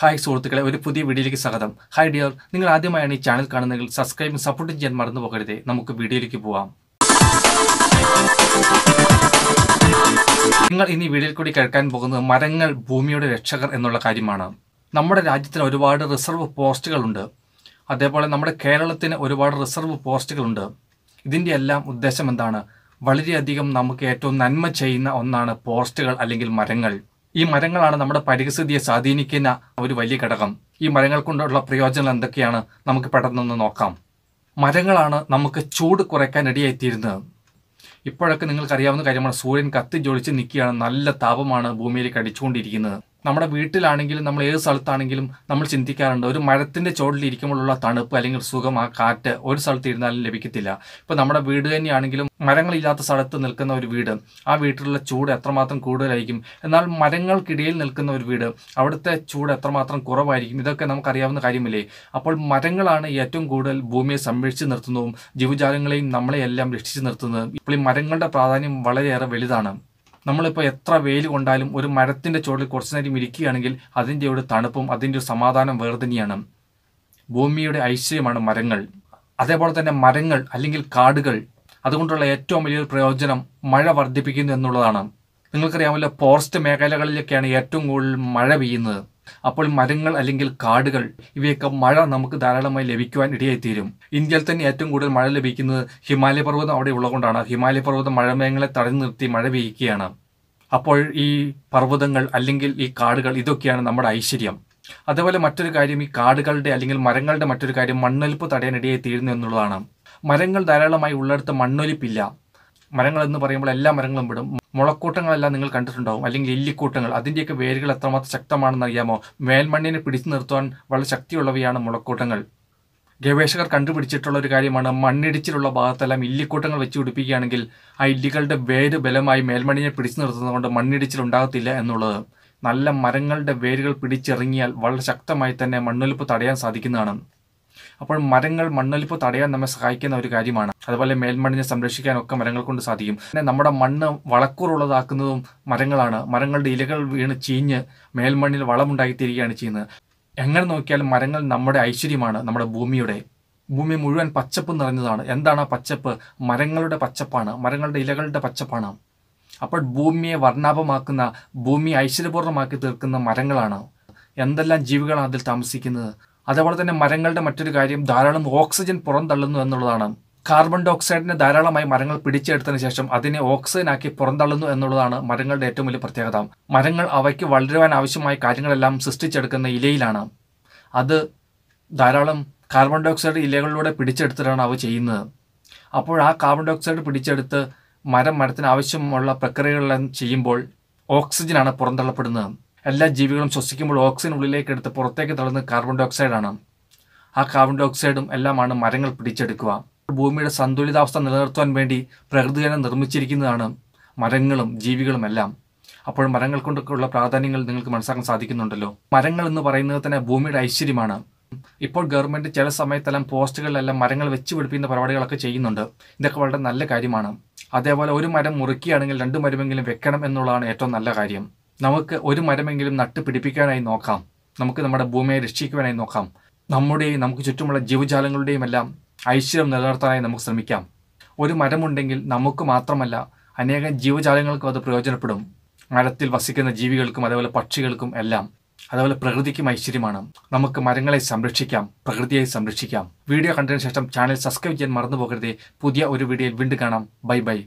hi സുഹൃത്തുക്കളെ ഒരു പുതിയ വീഡിയോയിലേക്ക് സ്വാഗതം ഹായ് ഡിയർ നിങ്ങൾ ആദ്യമായാണ് ഈ ചാനൽ കാണുന്നതെങ്കിൽ സബ്സ്ക്രൈബും സപ്പോർട്ടും ചെയ്യാൻ മറന്നു പോകരുത് നമുക്ക് വീഡിയോയിലേക്ക് പോവാം നിങ്ങൾ ഇനി വീഡിയോയിൽ കൂടി കേൾക്കാൻ പോകുന്നത് മരങ്ങൾ ഭൂമിയുടെ രക്ഷകർ എന്നുള്ള കാര്യമാണ് നമ്മുടെ രാജ്യത്തിന് ഒരുപാട് റിസർവ് പോസ്റ്റുകളുണ്ട് അതേപോലെ നമ്മുടെ കേരളത്തിന് ഒരുപാട് റിസർവ് പോസ്റ്റുകളുണ്ട് ഇതിൻ്റെ എല്ലാം ഉദ്ദേശം എന്താണ് വളരെയധികം നമുക്ക് ഏറ്റവും നന്മ ചെയ്യുന്ന ഒന്നാണ് പോസ്റ്റുകൾ അല്ലെങ്കിൽ മരങ്ങൾ ഈ മരങ്ങളാണ് നമ്മുടെ പരിസ്ഥിതിയെ സ്വാധീനിക്കുന്ന ഒരു വലിയ ഘടകം ഈ മരങ്ങൾ കൊണ്ടുള്ള പ്രയോജനം എന്തൊക്കെയാണ് നമുക്ക് പെട്ടെന്നൊന്ന് നോക്കാം മരങ്ങളാണ് നമുക്ക് ചൂട് കുറയ്ക്കാൻ ഇടയായിത്തീരുന്നത് ഇപ്പോഴൊക്കെ നിങ്ങൾക്കറിയാവുന്ന കാര്യമാണ് സൂര്യൻ കത്തി ജോലിച്ച് നിൽക്കുകയാണ് നല്ല താപമാണ് ഭൂമിയിലേക്ക് അടിച്ചുകൊണ്ടിരിക്കുന്നത് നമ്മുടെ വീട്ടിലാണെങ്കിലും നമ്മൾ ഏത് സ്ഥലത്താണെങ്കിലും നമ്മൾ ചിന്തിക്കാറുണ്ട് ഒരു മരത്തിൻ്റെ ചോട്ടിലിരിക്കുമ്പോഴുള്ള തണുപ്പ് അല്ലെങ്കിൽ സുഖം ആ കാറ്റ് ഒരു സ്ഥലത്ത് ഇരുന്നാലും ലഭിക്കത്തില്ല ഇപ്പോൾ നമ്മുടെ വീട് തന്നെയാണെങ്കിലും മരങ്ങളില്ലാത്ത സ്ഥലത്ത് നിൽക്കുന്ന ഒരു വീട് ആ വീട്ടിലുള്ള ചൂട് എത്രമാത്രം കൂടുതലായിരിക്കും എന്നാൽ മരങ്ങൾക്കിടയിൽ നിൽക്കുന്ന ഒരു വീട് അവിടുത്തെ ചൂട് എത്രമാത്രം കുറവായിരിക്കും ഇതൊക്കെ നമുക്കറിയാവുന്ന കാര്യമില്ലേ അപ്പോൾ മരങ്ങളാണ് ഏറ്റവും കൂടുതൽ ഭൂമിയെ സംരക്ഷിച്ച് നിർത്തുന്നതും ജീവജാലങ്ങളെയും നമ്മളെയെല്ലാം രക്ഷിച്ചു നിർത്തുന്നതും ഇപ്പോൾ ഈ മരങ്ങളുടെ പ്രാധാന്യം വളരെയേറെ വലുതാണ് നമ്മളിപ്പോൾ എത്ര വെയിൽ കൊണ്ടാലും ഒരു മരത്തിൻ്റെ ചുവട്ടിൽ കുറച്ച് നേരം ഇരിക്കുകയാണെങ്കിൽ അതിൻ്റെ ഒരു തണുപ്പും അതിൻ്റെ ഒരു സമാധാനം വേർതന്നെയാണ് ഭൂമിയുടെ ഐശ്വര്യമാണ് മരങ്ങൾ അതേപോലെ തന്നെ മരങ്ങൾ അല്ലെങ്കിൽ കാടുകൾ അതുകൊണ്ടുള്ള ഏറ്റവും വലിയൊരു പ്രയോജനം മഴ വർദ്ധിപ്പിക്കുന്നു എന്നുള്ളതാണ് നിങ്ങൾക്കറിയാമല്ലോ ഫോറസ്റ്റ് മേഖലകളിലൊക്കെയാണ് ഏറ്റവും കൂടുതൽ മഴ പെയ്യുന്നത് അപ്പോൾ മരങ്ങൾ അല്ലെങ്കിൽ കാടുകൾ ഇവയൊക്കെ മഴ നമുക്ക് ധാരാളമായി ലഭിക്കുവാൻ ഇടയായിത്തീരും ഇന്ത്യയിൽ തന്നെ ഏറ്റവും കൂടുതൽ മഴ ലഭിക്കുന്നത് ഹിമാലയ പർവ്വതം അവിടെ ഉള്ളതുകൊണ്ടാണ് ഹിമാലയ പർവ്വതം മഴമേഘങ്ങളെ തടഞ്ഞു നിർത്തി മഴ പെയ്യുകയാണ് അപ്പോൾ ഈ പർവ്വതങ്ങൾ അല്ലെങ്കിൽ ഈ കാടുകൾ ഇതൊക്കെയാണ് നമ്മുടെ ഐശ്വര്യം അതേപോലെ മറ്റൊരു കാര്യം ഈ കാടുകളുടെ അല്ലെങ്കിൽ മരങ്ങളുടെ മറ്റൊരു കാര്യം മണ്ണൊലിപ്പ് തടയാനിടയായി തീരുന്നു എന്നുള്ളതാണ് മരങ്ങൾ ധാരാളമായി ഉള്ളിടത്ത് മണ്ണൊലിപ്പില്ല മരങ്ങൾ എന്ന് പറയുമ്പോൾ എല്ലാ മരങ്ങളും വിടും മുളക്കൂട്ടങ്ങളെല്ലാം നിങ്ങൾ കണ്ടിട്ടുണ്ടാവും അല്ലെങ്കിൽ എല്ലിക്കൂട്ടങ്ങൾ അതിൻ്റെയൊക്കെ വേരുകൾ എത്രമാത്രം ശക്തമാണെന്ന് അറിയാമോ മേൽമണ്ണിനെ പിടിച്ചു നിർത്തുവാൻ വളരെ ശക്തിയുള്ളവയാണ് മുളക്കൂട്ടങ്ങൾ ഗവേഷകർ കണ്ടുപിടിച്ചിട്ടുള്ള ഒരു കാര്യമാണ് മണ്ണിടിച്ചിലുള്ള ഭാഗത്തെല്ലാം ഇല്ലിക്കൂട്ടങ്ങൾ വെച്ച് പിടിപ്പിക്കുകയാണെങ്കിൽ ആ ഇല്ലികളുടെ വേര് ബലമായി മേൽമണ്ണിനെ പിടിച്ചു നിർത്തുന്നതുകൊണ്ട് മണ്ണിടിച്ചിൽ ഉണ്ടാകത്തില്ല എന്നുള്ളത് നല്ല മരങ്ങളുടെ വേരുകൾ പിടിച്ചിറങ്ങിയാൽ വളരെ ശക്തമായി തന്നെ മണ്ണൊലിപ്പ് തടയാൻ സാധിക്കുന്നതാണ് അപ്പോൾ മരങ്ങൾ മണ്ണൊലിപ്പ് തടയാൻ നമ്മെ സഹായിക്കുന്ന ഒരു കാര്യമാണ് അതുപോലെ മേൽമണ്ണിനെ ഒക്കെ മരങ്ങൾ കൊണ്ട് സാധിക്കും പിന്നെ നമ്മുടെ മണ്ണ് വളക്കൂറുള്ളതാക്കുന്നതും മരങ്ങളാണ് മരങ്ങളുടെ ഇലകൾ വീണ് ചീഞ്ഞ് മേൽമണ്ണിൽ വളമുണ്ടായിത്തീരുകയാണ് ചെയ്യുന്നത് എങ്ങനെ നോക്കിയാലും മരങ്ങൾ നമ്മുടെ ഐശ്വര്യമാണ് നമ്മുടെ ഭൂമിയുടെ ഭൂമി മുഴുവൻ പച്ചപ്പ് നിറഞ്ഞതാണ് എന്താണ് ആ പച്ചപ്പ് മരങ്ങളുടെ പച്ചപ്പാണ് മരങ്ങളുടെ ഇലകളുടെ പച്ചപ്പാണ് അപ്പോൾ ഭൂമിയെ വർണ്ണാഭമാക്കുന്ന ഭൂമി ഐശ്വര്യപൂർണ്ണമാക്കി തീർക്കുന്ന മരങ്ങളാണ് എന്തെല്ലാം ജീവികളാണ് അതിൽ താമസിക്കുന്നത് അതേപോലെ തന്നെ മരങ്ങളുടെ മറ്റൊരു കാര്യം ധാരാളം ഓക്സിജൻ പുറന്തള്ളുന്നു എന്നുള്ളതാണ് കാർബൺ ഡൈ ഓക്സൈഡിനെ ധാരാളമായി മരങ്ങൾ പിടിച്ചെടുത്തതിന് ശേഷം അതിനെ ഓക്സിജനാക്കി പുറന്തള്ളുന്നു എന്നുള്ളതാണ് മരങ്ങളുടെ ഏറ്റവും വലിയ പ്രത്യേകത മരങ്ങൾ അവയ്ക്ക് വളരുവാൻ ആവശ്യമായ കാര്യങ്ങളെല്ലാം സൃഷ്ടിച്ചെടുക്കുന്ന ഇലയിലാണ് അത് ധാരാളം കാർബൺ ഡൈ ഓക്സൈഡ് ഇലകളിലൂടെ പിടിച്ചെടുത്തിട്ടാണ് അവ ചെയ്യുന്നത് അപ്പോൾ ആ കാർബൺ ഡൈ ഓക്സൈഡ് പിടിച്ചെടുത്ത് മരം മരത്തിന് ആവശ്യമുള്ള പ്രക്രിയകളെല്ലാം ചെയ്യുമ്പോൾ ഓക്സിജനാണ് പുറന്തള്ളപ്പെടുന്നത് എല്ലാ ജീവികളും ശ്വസിക്കുമ്പോൾ ഓക്സിജൻ ഉള്ളിലേക്ക് എടുത്ത് പുറത്തേക്ക് തള്ളുന്ന കാർബൺ ഡയോക്സൈഡാണ് ആ കാർബൺ ഡയോക്സൈഡും എല്ലാമാണ് മരങ്ങൾ പിടിച്ചെടുക്കുക ഭൂമിയുടെ സന്തുലിതാവസ്ഥ നിലനിർത്താൻ വേണ്ടി പ്രകൃതി തന്നെ നിർമ്മിച്ചിരിക്കുന്നതാണ് മരങ്ങളും ജീവികളും എല്ലാം അപ്പോൾ മരങ്ങൾ കൊണ്ടൊക്കെയുള്ള പ്രാധാന്യങ്ങൾ നിങ്ങൾക്ക് മനസ്സിലാക്കാൻ സാധിക്കുന്നുണ്ടല്ലോ മരങ്ങൾ എന്ന് പറയുന്നത് തന്നെ ഭൂമിയുടെ ഐശ്വര്യമാണ് ഇപ്പോൾ ഗവൺമെൻറ് ചില സമയത്തെല്ലാം പോസ്റ്റുകളിലെല്ലാം മരങ്ങൾ വെച്ച് പിടിപ്പിക്കുന്ന പരിപാടികളൊക്കെ ചെയ്യുന്നുണ്ട് ഇതൊക്കെ വളരെ നല്ല കാര്യമാണ് അതേപോലെ ഒരു മരം മുറുക്കിയാണെങ്കിൽ രണ്ട് മരമെങ്കിലും വെക്കണം എന്നുള്ളതാണ് ഏറ്റവും നല്ല കാര്യം നമുക്ക് ഒരു മരമെങ്കിലും നട്ടുപിടിപ്പിക്കാനായി പിടിപ്പിക്കാനായി നോക്കാം നമുക്ക് നമ്മുടെ ഭൂമിയെ രക്ഷിക്കുവാനായി നോക്കാം നമ്മുടെയും നമുക്ക് ചുറ്റുമുള്ള ജീവജാലങ്ങളുടെയും എല്ലാം ഐശ്വര്യം നിലനിർത്താനായി നമുക്ക് ശ്രമിക്കാം ഒരു മരമുണ്ടെങ്കിൽ നമുക്ക് മാത്രമല്ല അനേകം ജീവജാലങ്ങൾക്കും അത് പ്രയോജനപ്പെടും മരത്തിൽ വസിക്കുന്ന ജീവികൾക്കും അതേപോലെ പക്ഷികൾക്കും എല്ലാം അതേപോലെ പ്രകൃതിക്കും ഐശ്വര്യമാണ് നമുക്ക് മരങ്ങളെ സംരക്ഷിക്കാം പ്രകൃതിയെ സംരക്ഷിക്കാം വീഡിയോ കണ്ടതിന് ശേഷം ചാനൽ സബ്സ്ക്രൈബ് ചെയ്യാൻ മറന്നു പോകരുതേ പുതിയ ഒരു വീഡിയോയിൽ വീണ്ടും കാണാം ബൈ ബൈ